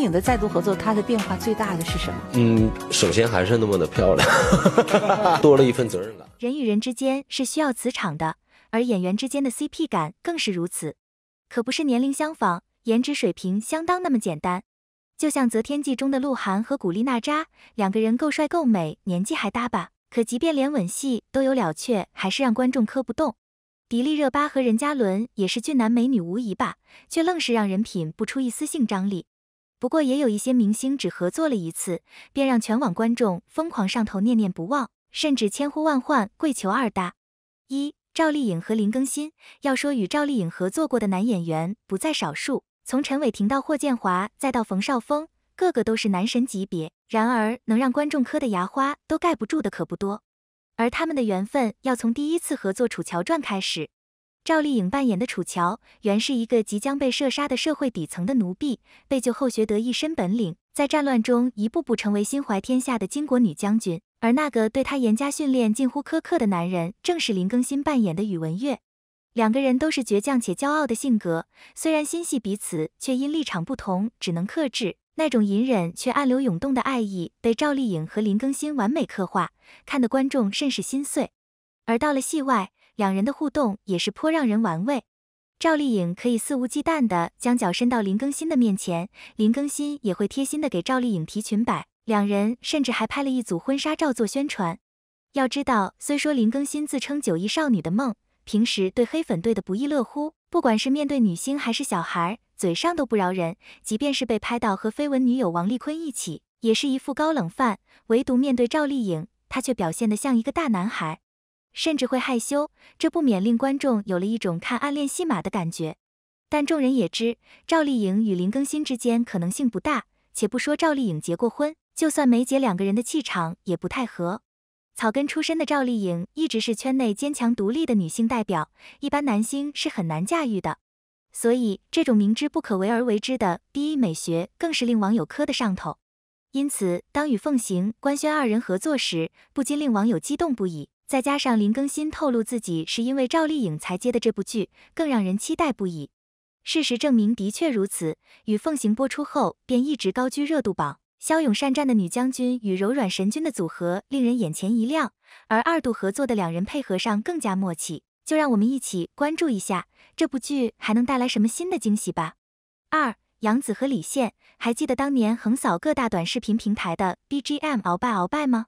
影的再度合作，它的变化最大的是什么？嗯，首先还是那么的漂亮，多了一份责任感。人与人之间是需要磁场的，而演员之间的 CP 感更是如此，可不是年龄相仿、颜值水平相当那么简单。就像《择天记》中的鹿晗和古力娜扎，两个人够帅够美，年纪还搭吧，可即便连吻戏都有了，却还是让观众磕不动。迪丽热巴和任嘉伦也是俊男美女无疑吧，却愣是让人品不出一丝性张力。不过也有一些明星只合作了一次，便让全网观众疯狂上头，念念不忘，甚至千呼万唤跪求二搭。一赵丽颖和林更新，要说与赵丽颖合作过的男演员不在少数，从陈伟霆到霍建华再到冯绍峰，个个都是男神级别。然而能让观众磕的牙花都盖不住的可不多，而他们的缘分要从第一次合作《楚乔传》开始。赵丽颖扮演的楚乔，原是一个即将被射杀的社会底层的奴婢，被救后学得一身本领，在战乱中一步步成为心怀天下的巾帼女将军。而那个对她严加训练、近乎苛刻的男人，正是林更新扮演的宇文玥。两个人都是倔强且骄傲的性格，虽然心系彼此，却因立场不同只能克制。那种隐忍却暗流涌动的爱意，被赵丽颖和林更新完美刻画，看得观众甚是心碎。而到了戏外，两人的互动也是颇让人玩味。赵丽颖可以肆无忌惮地将脚伸到林更新的面前，林更新也会贴心地给赵丽颖提裙摆。两人甚至还拍了一组婚纱照做宣传。要知道，虽说林更新自称九亿少女的梦，平时对黑粉对得不亦乐乎，不管是面对女星还是小孩，嘴上都不饶人。即便是被拍到和绯闻女友王丽坤一起，也是一副高冷范。唯独面对赵丽颖，他却表现得像一个大男孩。甚至会害羞，这不免令观众有了一种看暗恋戏码的感觉。但众人也知，赵丽颖与林更新之间可能性不大。且不说赵丽颖结过婚，就算没结，两个人的气场也不太合。草根出身的赵丽颖一直是圈内坚强独立的女性代表，一般男星是很难驾驭的。所以，这种明知不可为而为之的低美学，更是令网友磕的上头。因此，当与奉行官宣二人合作时，不禁令网友激动不已。再加上林更新透露自己是因为赵丽颖才接的这部剧，更让人期待不已。事实证明的确如此，《与凤行》播出后便一直高居热度榜。骁勇善战的女将军与柔软神君的组合令人眼前一亮，而二度合作的两人配合上更加默契。就让我们一起关注一下这部剧还能带来什么新的惊喜吧。二，杨紫和李现，还记得当年横扫各大短视频平台的 BGM《鳌拜鳌拜》吗？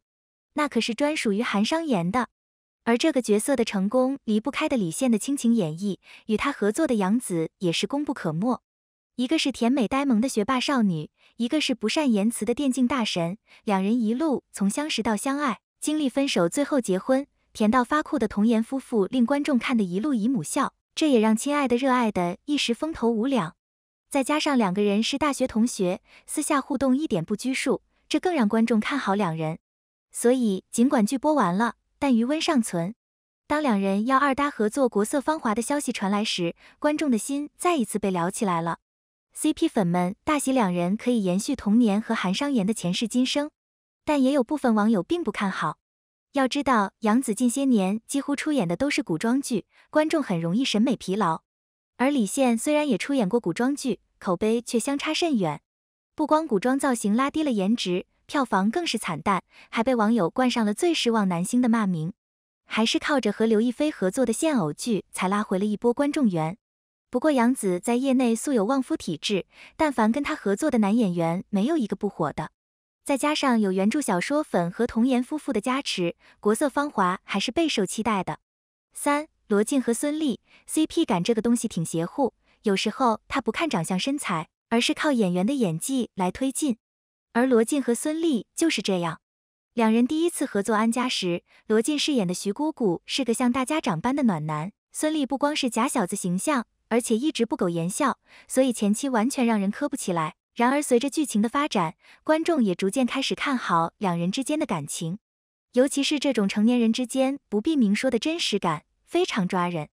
那可是专属于韩商言的，而这个角色的成功离不开的李现的倾情演绎，与他合作的杨紫也是功不可没。一个是甜美呆萌的学霸少女，一个是不善言辞的电竞大神，两人一路从相识到相爱，经历分手，最后结婚，甜到发酷的童颜夫妇令观众看得一路姨母笑。这也让《亲爱的热爱的》一时风头无两。再加上两个人是大学同学，私下互动一点不拘束，这更让观众看好两人。所以，尽管剧播完了，但余温尚存。当两人要二搭合作《国色芳华》的消息传来时，观众的心再一次被撩起来了。CP 粉们大喜，两人可以延续童年和韩商言的前世今生。但也有部分网友并不看好。要知道，杨紫近些年几乎出演的都是古装剧，观众很容易审美疲劳。而李现虽然也出演过古装剧，口碑却相差甚远。不光古装造型拉低了颜值。票房更是惨淡，还被网友冠上了最失望男星的骂名，还是靠着和刘亦菲合作的现偶剧才拉回了一波观众缘。不过杨紫在业内素有旺夫体质，但凡跟她合作的男演员没有一个不火的。再加上有原著小说粉和童颜夫妇的加持，《国色芳华》还是备受期待的。三罗晋和孙俪 CP 感这个东西挺邪乎，有时候他不看长相身材，而是靠演员的演技来推进。而罗晋和孙俪就是这样，两人第一次合作《安家》时，罗晋饰演的徐姑姑是个像大家长般的暖男，孙俪不光是假小子形象，而且一直不苟言笑，所以前期完全让人磕不起来。然而随着剧情的发展，观众也逐渐开始看好两人之间的感情，尤其是这种成年人之间不必明说的真实感，非常抓人。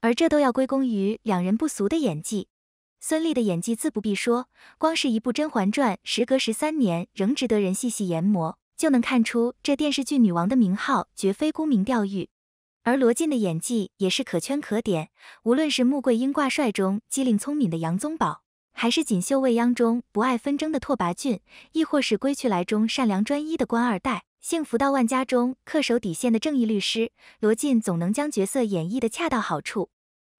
而这都要归功于两人不俗的演技。孙俪的演技自不必说，光是一部《甄嬛传》，时隔十三年仍值得人细细研磨，就能看出这电视剧女王的名号绝非沽名钓誉。而罗晋的演技也是可圈可点，无论是《穆桂英挂帅》中机灵聪明的杨宗保，还是《锦绣未央》中不爱纷争的拓跋浚，亦或是《归去来》中善良专一的官二代，《幸福到万家》中恪守底线的正义律师，罗晋总能将角色演绎的恰到好处。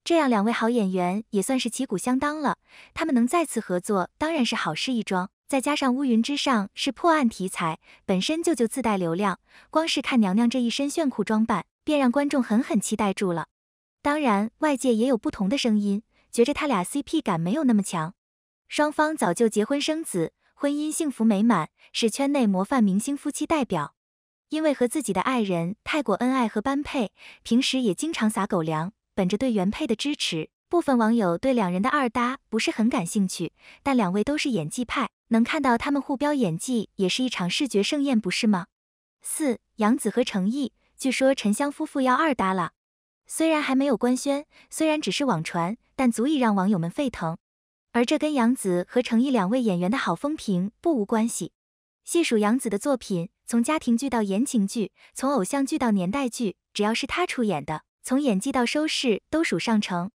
这样两位好演员也算是旗鼓相当了。他们能再次合作，当然是好事一桩。再加上《乌云之上》是破案题材，本身就就自带流量。光是看娘娘这一身炫酷装扮，便让观众狠狠期待住了。当然，外界也有不同的声音，觉着他俩 CP 感没有那么强。双方早就结婚生子，婚姻幸福美满，是圈内模范明星夫妻代表。因为和自己的爱人太过恩爱和般配，平时也经常撒狗粮。本着对原配的支持，部分网友对两人的二搭不是很感兴趣，但两位都是演技派，能看到他们互飙演技也是一场视觉盛宴，不是吗？四杨紫和成毅，据说沉香夫妇要二搭了，虽然还没有官宣，虽然只是网传，但足以让网友们沸腾。而这跟杨紫和成毅两位演员的好风评不无关系。细数杨紫的作品，从家庭剧到言情剧，从偶像剧到年代剧，只要是她出演的。从演技到收视都属上乘，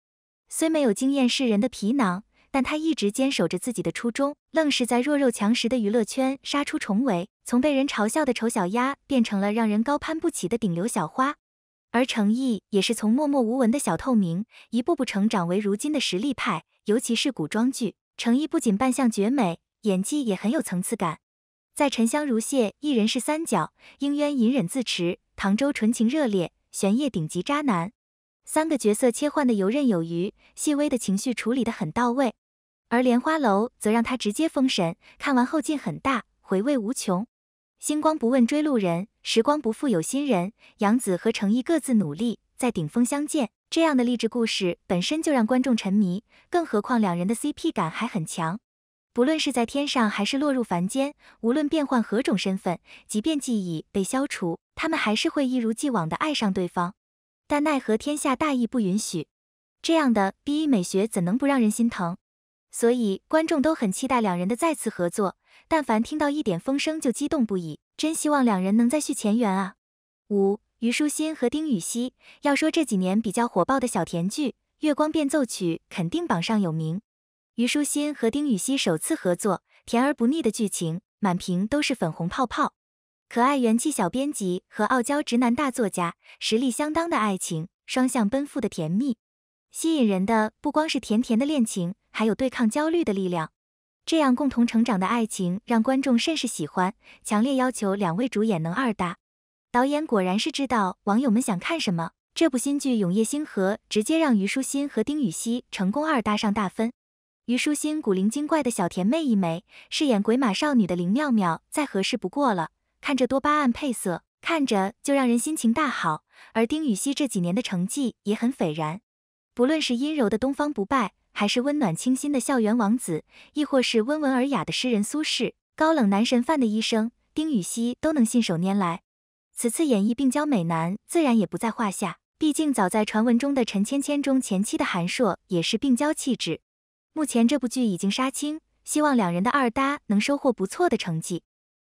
虽没有惊艳世人的皮囊，但他一直坚守着自己的初衷，愣是在弱肉强食的娱乐圈杀出重围，从被人嘲笑的丑小鸭变成了让人高攀不起的顶流小花。而成毅也是从默默无闻的小透明，一步步成长为如今的实力派。尤其是古装剧，成毅不仅扮相绝美，演技也很有层次感。在《沉香如屑》一人饰三角，应渊隐忍自持，唐周纯情热烈。玄烨顶级渣男，三个角色切换的游刃有余，细微的情绪处理的很到位，而莲花楼则让他直接封神，看完后劲很大，回味无穷。星光不问追路人，时光不负有心人。杨紫和程毅各自努力，在顶峰相见，这样的励志故事本身就让观众沉迷，更何况两人的 CP 感还很强。不论是在天上还是落入凡间，无论变换何种身份，即便记忆被消除，他们还是会一如既往的爱上对方。但奈何天下大义不允许，这样的 B e 美学怎能不让人心疼？所以观众都很期待两人的再次合作，但凡听到一点风声就激动不已，真希望两人能再续前缘啊！五，虞书欣和丁禹兮，要说这几年比较火爆的小甜剧，《月光变奏曲》肯定榜上有名。虞书欣和丁禹兮首次合作，甜而不腻的剧情，满屏都是粉红泡泡，可爱元气小编辑和傲娇直男大作家实力相当的爱情，双向奔赴的甜蜜，吸引人的不光是甜甜的恋情，还有对抗焦虑的力量。这样共同成长的爱情让观众甚是喜欢，强烈要求两位主演能二搭。导演果然是知道网友们想看什么，这部新剧《永夜星河》直接让虞书欣和丁禹兮成功二搭上大分。虞书欣古灵精怪的小甜妹一枚，饰演鬼马少女的林妙妙再合适不过了。看这多巴胺配色，看着就让人心情大好。而丁禹兮这几年的成绩也很斐然，不论是阴柔的东方不败，还是温暖清新的校园王子，亦或是温文尔雅的诗人苏轼、高冷男神范的医生，丁禹兮都能信手拈来。此次演绎病娇美男，自然也不在话下。毕竟早在传闻中的《陈芊芊》中，前期的韩烁也是病娇气质。目前这部剧已经杀青，希望两人的二搭能收获不错的成绩。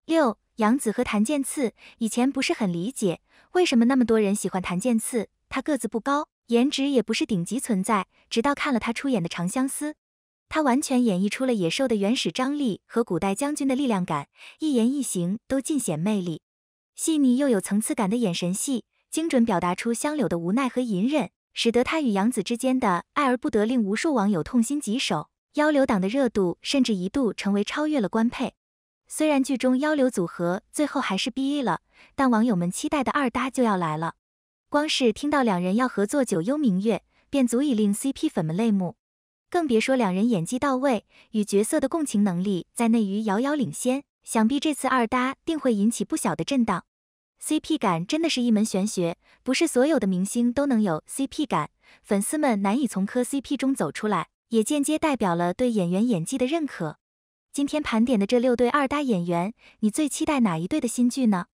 六，杨紫和谭健次，以前不是很理解为什么那么多人喜欢谭健次，他个子不高，颜值也不是顶级存在，直到看了他出演的《长相思》，他完全演绎出了野兽的原始张力和古代将军的力量感，一言一行都尽显魅力，细腻又有层次感的眼神戏，精准表达出香柳的无奈和隐忍。使得他与杨紫之间的爱而不得令无数网友痛心疾首，幺流党的热度甚至一度成为超越了官配。虽然剧中幺流组合最后还是 BE 了，但网友们期待的二搭就要来了。光是听到两人要合作《九幽明月》，便足以令 CP 粉们泪目，更别说两人演技到位，与角色的共情能力在内娱遥遥领先，想必这次二搭定会引起不小的震荡。CP 感真的是一门玄学，不是所有的明星都能有 CP 感，粉丝们难以从磕 CP 中走出来，也间接代表了对演员演技的认可。今天盘点的这六对二搭演员，你最期待哪一对的新剧呢？